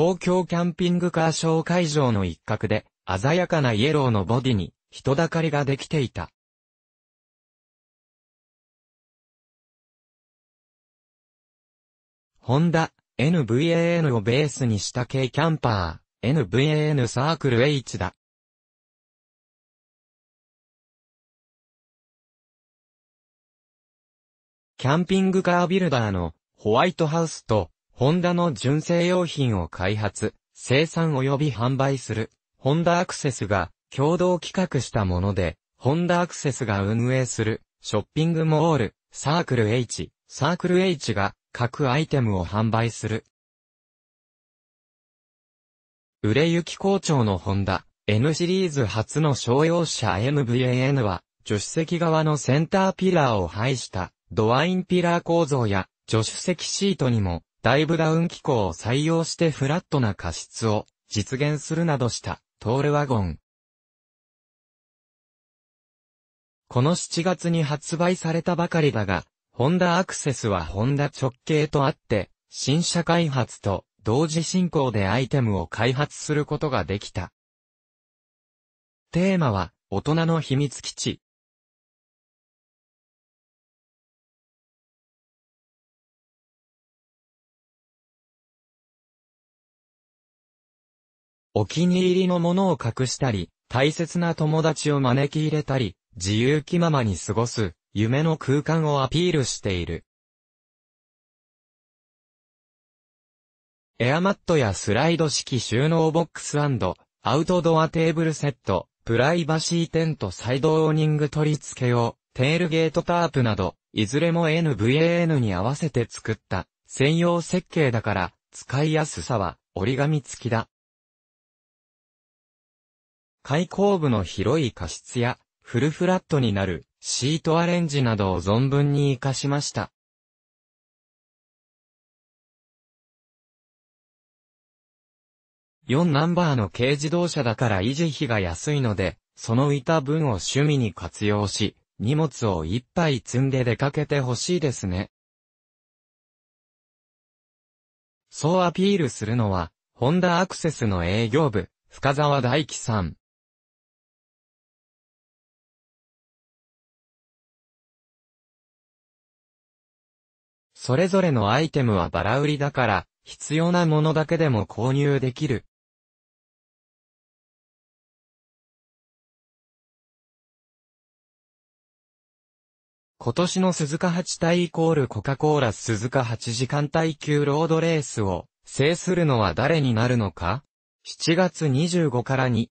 東京キャンピングカー紹介場の一角で、鮮やかなイエローのボディに人だかりができていた。ホンダ NVAN をベースにした軽キャンパー NVAN サークル H だ。キャンピングカービルダーのホワイトハウスとホンダの純正用品を開発、生産及び販売する、ホンダアクセスが共同企画したもので、ホンダアクセスが運営する、ショッピングモール、サークル H、サークル H が各アイテムを販売する。売れ行き好調のホンダ、N シリーズ初の商用車 MVAN は、助手席側のセンターピラーを配した、ドワインピラー構造や、助手席シートにも、ライブダウン機構を採用してフラットな過失を実現するなどしたトールワゴン。この7月に発売されたばかりだが、ホンダアクセスはホンダ直系とあって、新車開発と同時進行でアイテムを開発することができた。テーマは、大人の秘密基地、お気に入りのものを隠したり、大切な友達を招き入れたり、自由気ままに過ごす、夢の空間をアピールしている。エアマットやスライド式収納ボックスアウトドアテーブルセット、プライバシーテントサイドオーニング取り付けを、テールゲートタープなど、いずれも NVAN に合わせて作った専用設計だから、使いやすさは折り紙付きだ。開口部の広い加湿や、フルフラットになるシートアレンジなどを存分に活かしました。4ナンバーの軽自動車だから維持費が安いので、その浮いた分を趣味に活用し、荷物をぱ杯積んで出かけてほしいですね。そうアピールするのは、ホンダアクセスの営業部、深沢大樹さん。それぞれのアイテムはバラ売りだから、必要なものだけでも購入できる。今年の鈴鹿8体イコールコカ・コーラ鈴鹿8時間耐久ロードレースを制するのは誰になるのか ?7 月25から2。